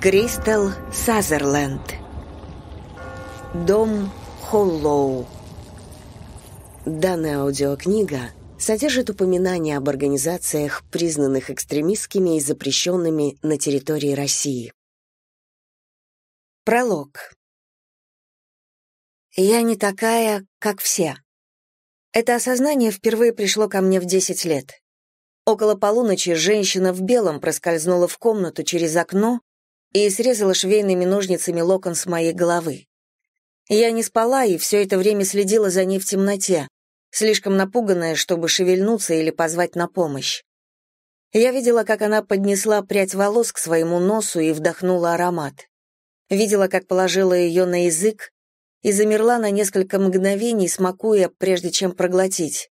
Кристал Сазерленд. Дом Холлоу. Данная аудиокнига содержит упоминания об организациях, признанных экстремистскими и запрещенными на территории России. Пролог. Я не такая, как все. Это осознание впервые пришло ко мне в 10 лет. Около полуночи женщина в белом проскользнула в комнату через окно и срезала швейными ножницами локон с моей головы. Я не спала и все это время следила за ней в темноте, слишком напуганная, чтобы шевельнуться или позвать на помощь. Я видела, как она поднесла прядь волос к своему носу и вдохнула аромат. Видела, как положила ее на язык и замерла на несколько мгновений, смакуя, прежде чем проглотить.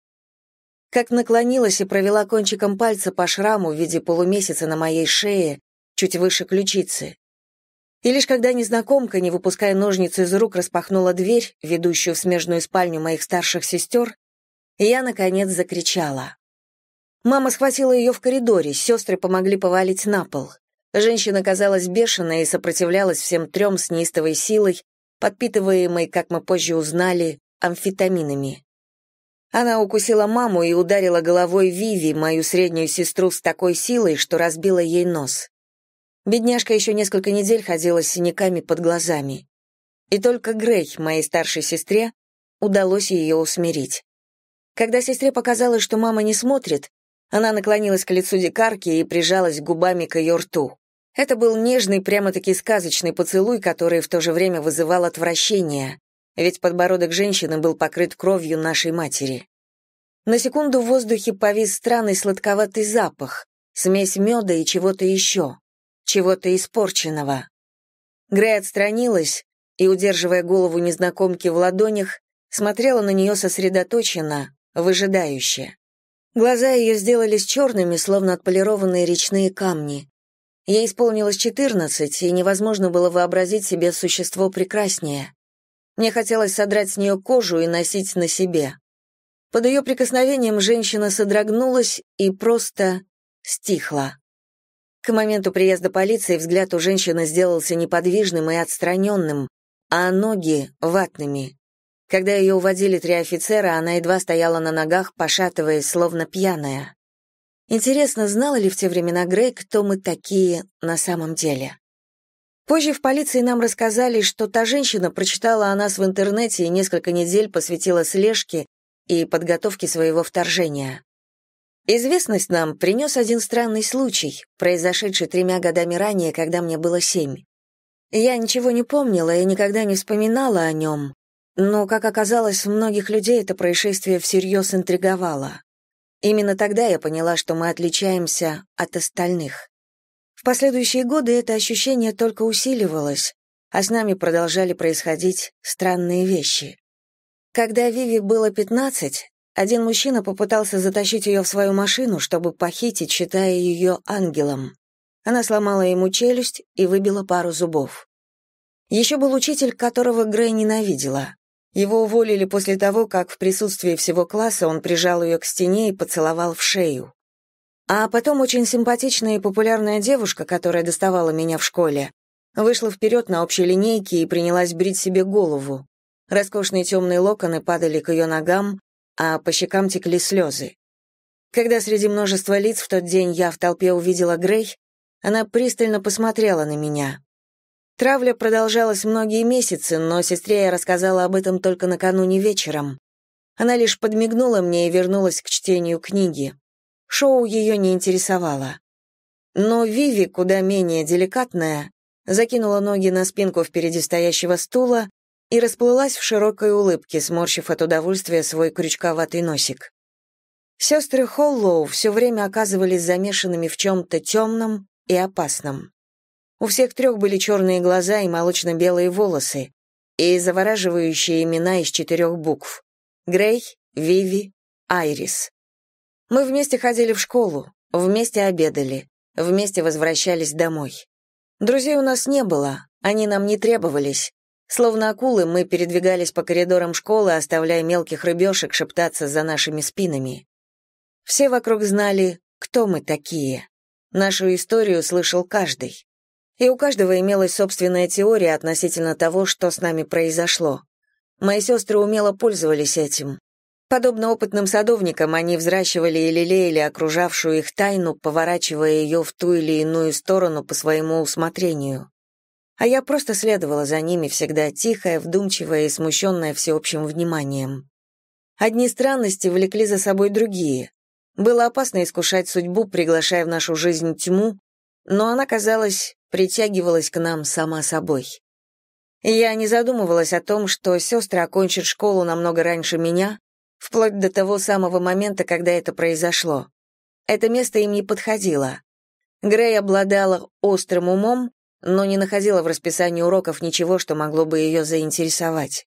Как наклонилась и провела кончиком пальца по шраму в виде полумесяца на моей шее, чуть выше ключицы. И лишь когда незнакомка, не выпуская ножницы из рук, распахнула дверь, ведущую в смежную спальню моих старших сестер, я, наконец, закричала. Мама схватила ее в коридоре, сестры помогли повалить на пол. Женщина казалась бешеной и сопротивлялась всем трем с неистовой силой, подпитываемой, как мы позже узнали, амфетаминами. Она укусила маму и ударила головой Виви, мою среднюю сестру, с такой силой, что разбила ей нос. Бедняжка еще несколько недель ходила с синяками под глазами. И только Грей, моей старшей сестре, удалось ее усмирить. Когда сестре показалось, что мама не смотрит, она наклонилась к лицу дикарки и прижалась губами к ее рту. Это был нежный, прямо-таки сказочный поцелуй, который в то же время вызывал отвращение, ведь подбородок женщины был покрыт кровью нашей матери. На секунду в воздухе повис странный сладковатый запах, смесь меда и чего-то еще чего-то испорченного. Грей отстранилась и, удерживая голову незнакомки в ладонях, смотрела на нее сосредоточенно, выжидающе. Глаза ее сделались черными, словно отполированные речные камни. Ей исполнилось четырнадцать, и невозможно было вообразить себе существо прекраснее. Мне хотелось содрать с нее кожу и носить на себе. Под ее прикосновением женщина содрогнулась и просто стихла. К моменту приезда полиции взгляд у женщины сделался неподвижным и отстраненным, а ноги — ватными. Когда ее уводили три офицера, она едва стояла на ногах, пошатываясь, словно пьяная. Интересно, знала ли в те времена Грей, кто мы такие на самом деле? Позже в полиции нам рассказали, что та женщина прочитала о нас в интернете и несколько недель посвятила слежке и подготовке своего вторжения. Известность нам принес один странный случай, произошедший тремя годами ранее, когда мне было семь. Я ничего не помнила и никогда не вспоминала о нем, но, как оказалось, многих людей это происшествие всерьез интриговало. Именно тогда я поняла, что мы отличаемся от остальных. В последующие годы это ощущение только усиливалось, а с нами продолжали происходить странные вещи. Когда Виви было 15, один мужчина попытался затащить ее в свою машину, чтобы похитить, считая ее ангелом. Она сломала ему челюсть и выбила пару зубов. Еще был учитель, которого Грей ненавидела. Его уволили после того, как в присутствии всего класса он прижал ее к стене и поцеловал в шею. А потом очень симпатичная и популярная девушка, которая доставала меня в школе, вышла вперед на общей линейке и принялась брить себе голову. Роскошные темные локоны падали к ее ногам, а по щекам текли слезы. Когда среди множества лиц в тот день я в толпе увидела Грей, она пристально посмотрела на меня. Травля продолжалась многие месяцы, но сестре я рассказала об этом только накануне вечером. Она лишь подмигнула мне и вернулась к чтению книги. Шоу ее не интересовало. Но Виви, куда менее деликатная, закинула ноги на спинку впереди стоящего стула и расплылась в широкой улыбке, сморщив от удовольствия свой крючковатый носик. Сестры Холлоу все время оказывались замешанными в чем-то темном и опасном. У всех трех были черные глаза и молочно-белые волосы, и завораживающие имена из четырех букв — Грей, Виви, Айрис. Мы вместе ходили в школу, вместе обедали, вместе возвращались домой. Друзей у нас не было, они нам не требовались, Словно акулы мы передвигались по коридорам школы, оставляя мелких рыбешек шептаться за нашими спинами. Все вокруг знали, кто мы такие. Нашу историю слышал каждый. И у каждого имелась собственная теория относительно того, что с нами произошло. Мои сестры умело пользовались этим. Подобно опытным садовникам, они взращивали и лелеяли окружавшую их тайну, поворачивая ее в ту или иную сторону по своему усмотрению а я просто следовала за ними, всегда тихая, вдумчивая и смущенная всеобщим вниманием. Одни странности влекли за собой другие. Было опасно искушать судьбу, приглашая в нашу жизнь тьму, но она, казалось, притягивалась к нам сама собой. Я не задумывалась о том, что сестры окончат школу намного раньше меня, вплоть до того самого момента, когда это произошло. Это место им не подходило. Грей обладала острым умом, но не находила в расписании уроков ничего, что могло бы ее заинтересовать.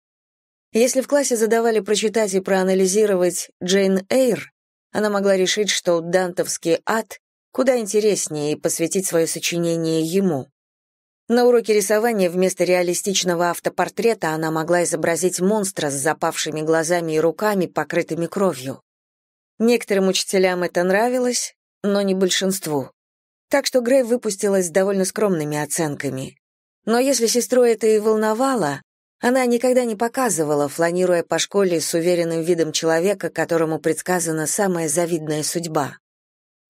Если в классе задавали прочитать и проанализировать Джейн Эйр, она могла решить, что дантовский ад куда интереснее и посвятить свое сочинение ему. На уроке рисования вместо реалистичного автопортрета она могла изобразить монстра с запавшими глазами и руками, покрытыми кровью. Некоторым учителям это нравилось, но не большинству. Так что Грей выпустилась с довольно скромными оценками. Но если сестру это и волновало, она никогда не показывала, фланируя по школе с уверенным видом человека, которому предсказана самая завидная судьба.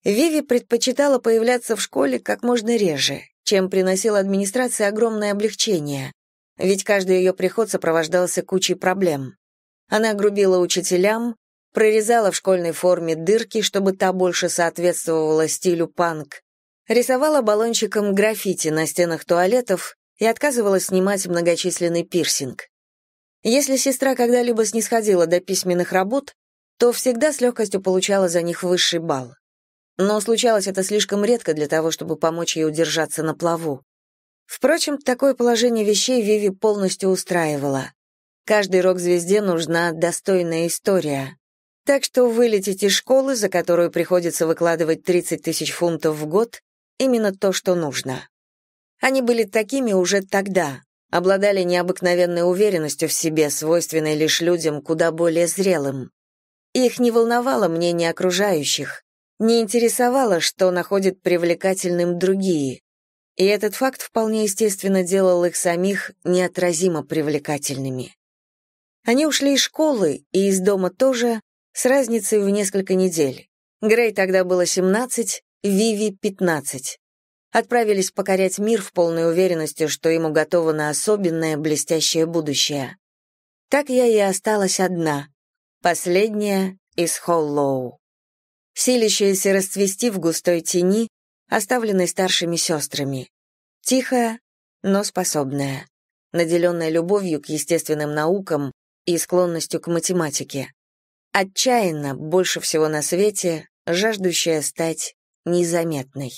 Виви предпочитала появляться в школе как можно реже, чем приносила администрации огромное облегчение, ведь каждый ее приход сопровождался кучей проблем. Она грубила учителям, прорезала в школьной форме дырки, чтобы та больше соответствовала стилю панк, рисовала баллончиком граффити на стенах туалетов и отказывалась снимать многочисленный пирсинг. Если сестра когда-либо снисходила до письменных работ, то всегда с легкостью получала за них высший балл. Но случалось это слишком редко для того, чтобы помочь ей удержаться на плаву. Впрочем, такое положение вещей Виви полностью устраивало. Каждой рок-звезде нужна достойная история. Так что вылететь из школы, за которую приходится выкладывать 30 тысяч фунтов в год, именно то, что нужно. Они были такими уже тогда, обладали необыкновенной уверенностью в себе, свойственной лишь людям куда более зрелым. Их не волновало мнение окружающих, не интересовало, что находят привлекательным другие. И этот факт вполне естественно делал их самих неотразимо привлекательными. Они ушли из школы и из дома тоже, с разницей в несколько недель. Грей тогда было 17, Виви 15. Отправились покорять мир в полной уверенности, что ему готово особенное блестящее будущее. Так я и осталась одна. Последняя из Холлоу. Силищаяся расцвести в густой тени, оставленной старшими сестрами. Тихая, но способная. Наделенная любовью к естественным наукам и склонностью к математике. Отчаянно, больше всего на свете, жаждущая стать незаметной.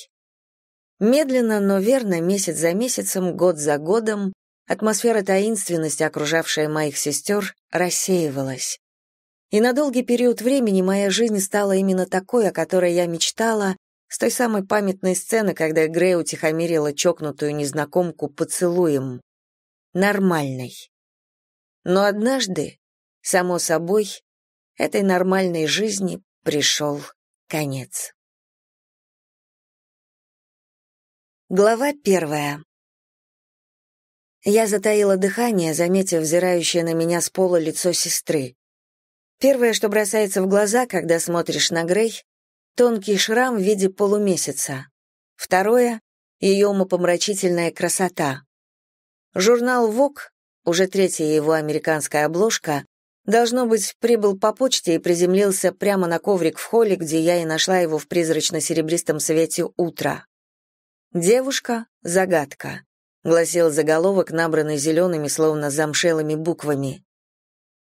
Медленно, но верно, месяц за месяцем, год за годом, атмосфера таинственности, окружавшая моих сестер, рассеивалась. И на долгий период времени моя жизнь стала именно такой, о которой я мечтала, с той самой памятной сцены, когда Грей утихомирила чокнутую незнакомку поцелуем. Нормальной. Но однажды, само собой, этой нормальной жизни пришел конец. Глава первая. Я затаила дыхание, заметив взирающее на меня с пола лицо сестры. Первое, что бросается в глаза, когда смотришь на Грей, тонкий шрам в виде полумесяца. Второе — ее умопомрачительная красота. Журнал Vogue, уже третья его американская обложка, должно быть, прибыл по почте и приземлился прямо на коврик в холле, где я и нашла его в призрачно-серебристом свете утра. «Девушка-загадка», — гласил заголовок, набранный зелеными, словно замшелыми буквами.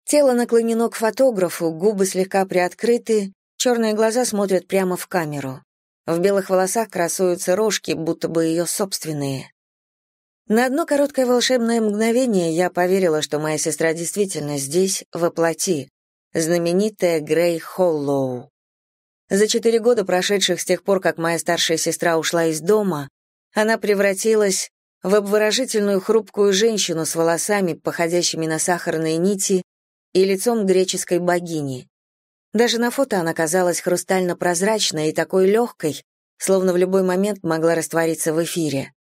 Тело наклонено к фотографу, губы слегка приоткрыты, черные глаза смотрят прямо в камеру. В белых волосах красуются рожки, будто бы ее собственные. На одно короткое волшебное мгновение я поверила, что моя сестра действительно здесь, воплоти, знаменитая Грей Холлоу. За четыре года, прошедших с тех пор, как моя старшая сестра ушла из дома, она превратилась в обворожительную хрупкую женщину с волосами, походящими на сахарные нити, и лицом греческой богини. Даже на фото она казалась хрустально-прозрачной и такой легкой, словно в любой момент могла раствориться в эфире.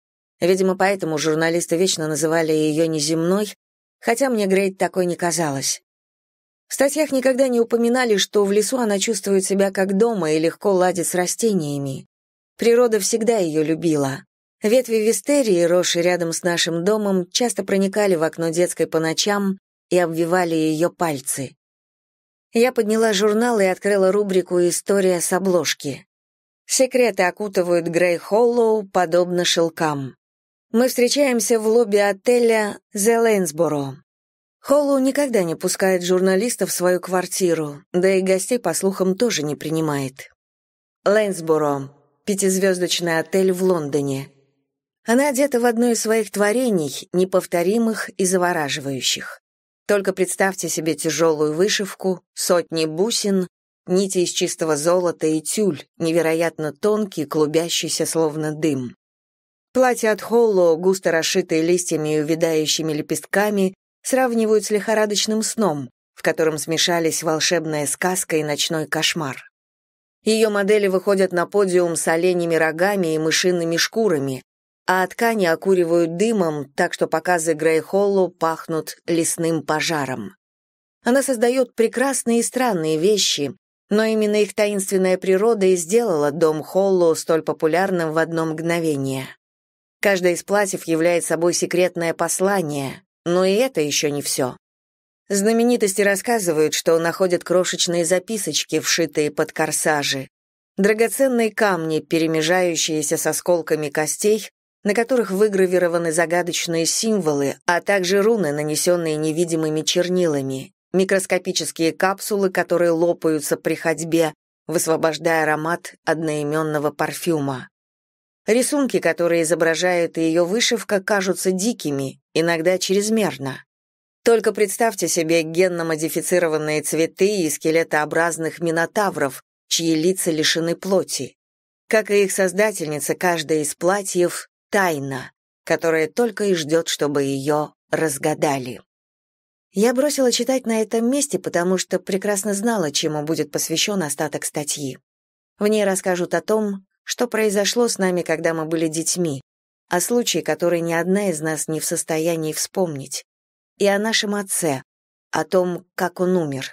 Видимо, поэтому журналисты вечно называли ее неземной, хотя мне Грейт такой не казалось. В статьях никогда не упоминали, что в лесу она чувствует себя как дома и легко ладит с растениями. Природа всегда ее любила. Ветви вистерии, росшие рядом с нашим домом, часто проникали в окно детской по ночам и обвивали ее пальцы. Я подняла журнал и открыла рубрику «История с обложки». Секреты окутывают Грей Холлоу, подобно шелкам. Мы встречаемся в лобби отеля «The Лейнсборо». Холлоу никогда не пускает журналистов в свою квартиру, да и гостей, по слухам, тоже не принимает. Лейнсборо – пятизвездочный отель в Лондоне. Она одета в одно из своих творений, неповторимых и завораживающих. Только представьте себе тяжелую вышивку, сотни бусин, нити из чистого золота и тюль, невероятно тонкий, клубящийся словно дым. Платье от Холло, густо расшитое листьями и увядающими лепестками, сравнивают с лихорадочным сном, в котором смешались волшебная сказка и ночной кошмар. Ее модели выходят на подиум с оленями рогами и мышиными шкурами, а ткани окуривают дымом, так что показы Грейхоллу пахнут лесным пожаром. Она создает прекрасные и странные вещи, но именно их таинственная природа и сделала дом Холлу столь популярным в одно мгновение. Каждое из платьев является собой секретное послание, но и это еще не все. Знаменитости рассказывают, что находят крошечные записочки, вшитые под корсажи, драгоценные камни, перемежающиеся с осколками костей, на которых выгравированы загадочные символы, а также руны, нанесенные невидимыми чернилами, микроскопические капсулы, которые лопаются при ходьбе, высвобождая аромат одноименного парфюма. Рисунки, которые изображают ее вышивка, кажутся дикими, иногда чрезмерно. Только представьте себе генно-модифицированные цветы и скелетообразных минотавров, чьи лица лишены плоти. Как и их создательница, каждое из платьев тайна, которая только и ждет, чтобы ее разгадали. Я бросила читать на этом месте, потому что прекрасно знала, чему будет посвящен остаток статьи. В ней расскажут о том, что произошло с нами, когда мы были детьми, о случае, который ни одна из нас не в состоянии вспомнить, и о нашем отце, о том, как он умер.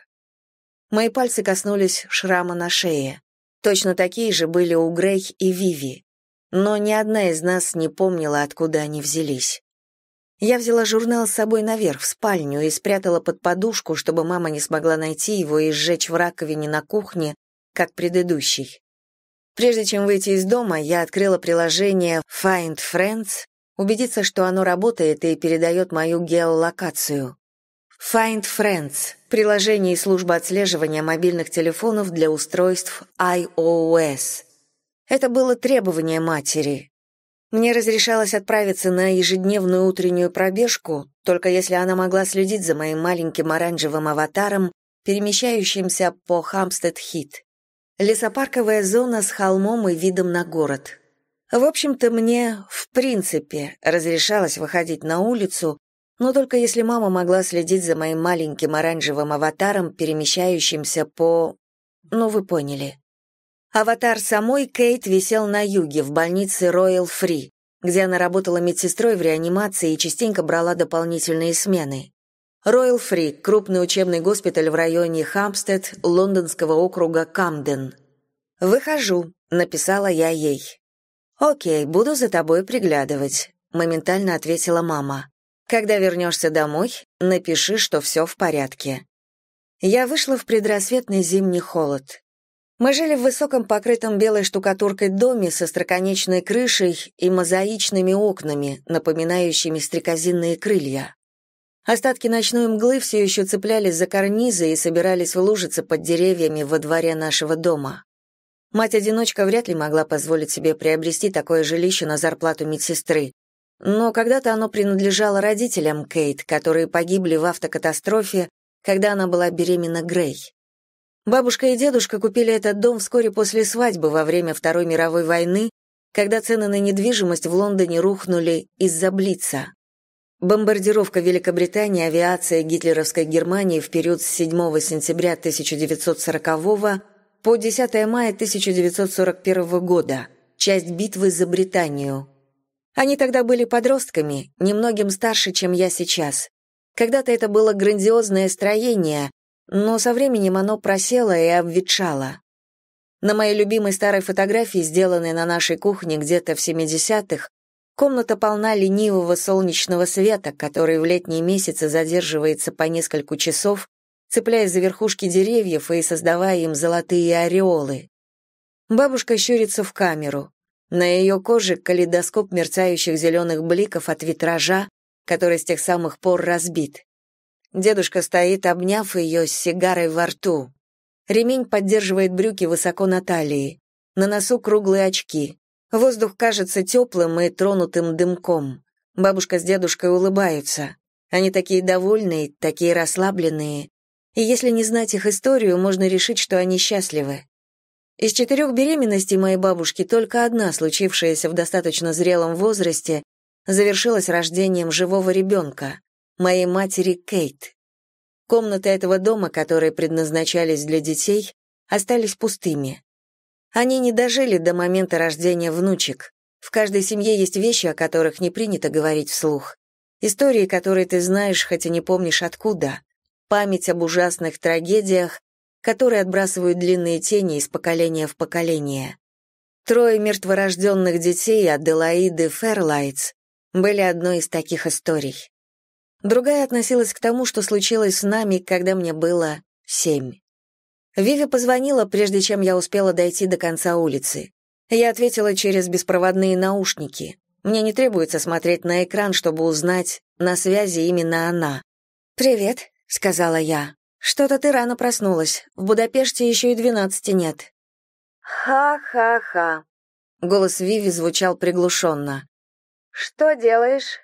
Мои пальцы коснулись шрама на шее. Точно такие же были у Грей и Виви но ни одна из нас не помнила, откуда они взялись. Я взяла журнал с собой наверх, в спальню, и спрятала под подушку, чтобы мама не смогла найти его и сжечь в раковине на кухне, как предыдущий. Прежде чем выйти из дома, я открыла приложение Find Friends, убедиться, что оно работает и передает мою геолокацию. Find Friends — приложение и служба отслеживания мобильных телефонов для устройств iOS. Это было требование матери. Мне разрешалось отправиться на ежедневную утреннюю пробежку, только если она могла следить за моим маленьким оранжевым аватаром, перемещающимся по Хамстед-Хит. Лесопарковая зона с холмом и видом на город. В общем-то, мне, в принципе, разрешалось выходить на улицу, но только если мама могла следить за моим маленьким оранжевым аватаром, перемещающимся по... Ну, вы поняли. Аватар самой Кейт висел на юге, в больнице Royal Free, где она работала медсестрой в реанимации и частенько брала дополнительные смены. Royal Free – крупный учебный госпиталь в районе Хампстед, лондонского округа Камден. «Выхожу», – написала я ей. «Окей, буду за тобой приглядывать», — моментально ответила мама. «Когда вернешься домой, напиши, что все в порядке». Я вышла в предрассветный зимний холод. Мы жили в высоком покрытом белой штукатуркой доме со строконечной крышей и мозаичными окнами, напоминающими стрекозинные крылья. Остатки ночной мглы все еще цеплялись за карнизы и собирались в лужицы под деревьями во дворе нашего дома. Мать-одиночка вряд ли могла позволить себе приобрести такое жилище на зарплату медсестры, но когда-то оно принадлежало родителям Кейт, которые погибли в автокатастрофе, когда она была беременна Грей. Бабушка и дедушка купили этот дом вскоре после свадьбы во время Второй мировой войны, когда цены на недвижимость в Лондоне рухнули из-за Блица. Бомбардировка Великобритании авиацией гитлеровской Германии в период с 7 сентября 1940 по 10 мая 1941 года, часть битвы за Британию. Они тогда были подростками, немногим старше, чем я сейчас. Когда-то это было грандиозное строение, но со временем оно просело и обветшало. На моей любимой старой фотографии, сделанной на нашей кухне где-то в 70-х, комната полна ленивого солнечного света, который в летние месяцы задерживается по несколько часов, цепляясь за верхушки деревьев и создавая им золотые ореолы. Бабушка щурится в камеру. На ее коже калейдоскоп мерцающих зеленых бликов от витража, который с тех самых пор разбит. Дедушка стоит, обняв ее с сигарой во рту. Ремень поддерживает брюки высоко на талии. На носу круглые очки. Воздух кажется теплым и тронутым дымком. Бабушка с дедушкой улыбаются. Они такие довольные, такие расслабленные. И если не знать их историю, можно решить, что они счастливы. Из четырех беременностей моей бабушки только одна, случившаяся в достаточно зрелом возрасте, завершилась рождением живого ребенка моей матери Кейт. Комнаты этого дома, которые предназначались для детей, остались пустыми. Они не дожили до момента рождения внучек. В каждой семье есть вещи, о которых не принято говорить вслух. Истории, которые ты знаешь, хотя не помнишь откуда. Память об ужасных трагедиях, которые отбрасывают длинные тени из поколения в поколение. Трое мертворожденных детей Аделаиды Ферлайтс были одной из таких историй. Другая относилась к тому, что случилось с нами, когда мне было семь. Виви позвонила, прежде чем я успела дойти до конца улицы. Я ответила через беспроводные наушники. Мне не требуется смотреть на экран, чтобы узнать, на связи именно она. «Привет», — сказала я. «Что-то ты рано проснулась. В Будапеште еще и двенадцати нет». «Ха-ха-ха», — голос Виви звучал приглушенно. «Что делаешь?»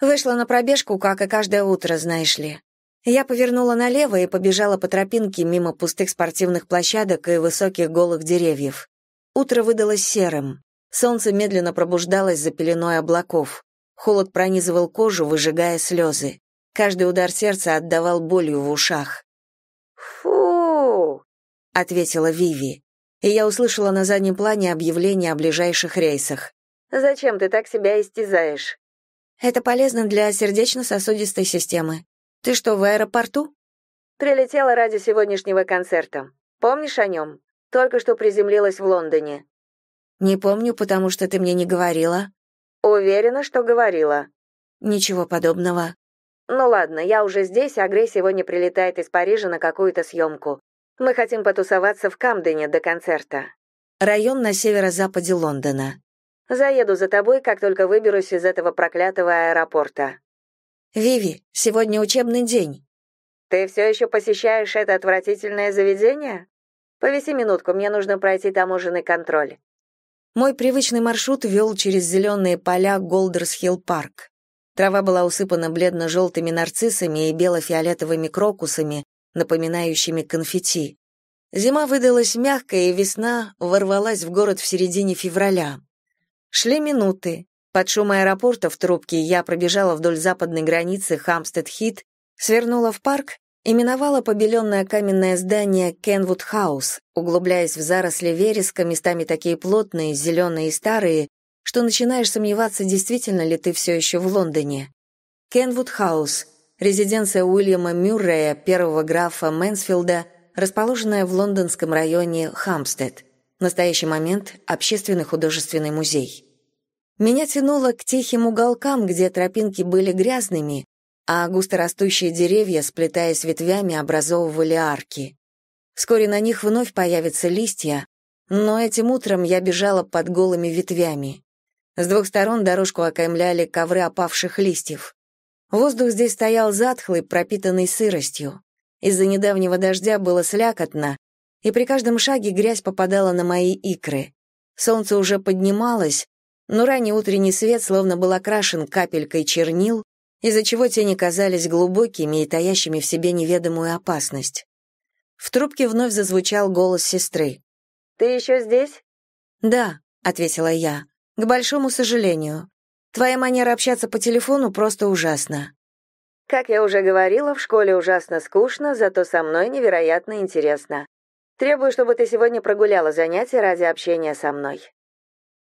Вышла на пробежку, как и каждое утро, знаешь ли. Я повернула налево и побежала по тропинке мимо пустых спортивных площадок и высоких голых деревьев. Утро выдалось серым. Солнце медленно пробуждалось за пеленой облаков. Холод пронизывал кожу, выжигая слезы. Каждый удар сердца отдавал болью в ушах. «Фу!» — ответила Виви. И я услышала на заднем плане объявление о ближайших рейсах. «Зачем ты так себя истязаешь?» Это полезно для сердечно-сосудистой системы. Ты что, в аэропорту? Прилетела ради сегодняшнего концерта. Помнишь о нем? Только что приземлилась в Лондоне. Не помню, потому что ты мне не говорила. Уверена, что говорила. Ничего подобного. Ну ладно, я уже здесь, а Грей сегодня прилетает из Парижа на какую-то съемку. Мы хотим потусоваться в Камдене до концерта. Район на северо-западе Лондона. Заеду за тобой, как только выберусь из этого проклятого аэропорта». «Виви, сегодня учебный день». «Ты все еще посещаешь это отвратительное заведение? Повеси минутку, мне нужно пройти таможенный контроль». Мой привычный маршрут вел через зеленые поля Голдерс-Хилл-парк. Трава была усыпана бледно-желтыми нарциссами и бело-фиолетовыми крокусами, напоминающими конфетти. Зима выдалась мягкая, и весна ворвалась в город в середине февраля. Шли минуты. Под шум аэропорта в трубке я пробежала вдоль западной границы Хамстед-Хит, свернула в парк и миновала побеленное каменное здание Кенвуд Хаус, углубляясь в заросли вереска, местами такие плотные, зеленые и старые, что начинаешь сомневаться, действительно ли ты все еще в Лондоне. Кенвуд Хаус — резиденция Уильяма Мюррея, первого графа Мэнсфилда, расположенная в лондонском районе Хамстед. В настоящий момент — общественный художественный музей. Меня тянуло к тихим уголкам, где тропинки были грязными, а густорастущие деревья, сплетаясь ветвями, образовывали арки. Вскоре на них вновь появятся листья, но этим утром я бежала под голыми ветвями. С двух сторон дорожку окаймляли ковры опавших листьев. Воздух здесь стоял затхлый, пропитанный сыростью. Из-за недавнего дождя было слякотно, и при каждом шаге грязь попадала на мои икры. Солнце уже поднималось, но ранний утренний свет словно был окрашен капелькой чернил, из-за чего тени казались глубокими и таящими в себе неведомую опасность. В трубке вновь зазвучал голос сестры. «Ты еще здесь?» «Да», — ответила я, — «к большому сожалению. Твоя манера общаться по телефону просто ужасна». «Как я уже говорила, в школе ужасно скучно, зато со мной невероятно интересно. Требую, чтобы ты сегодня прогуляла занятия ради общения со мной.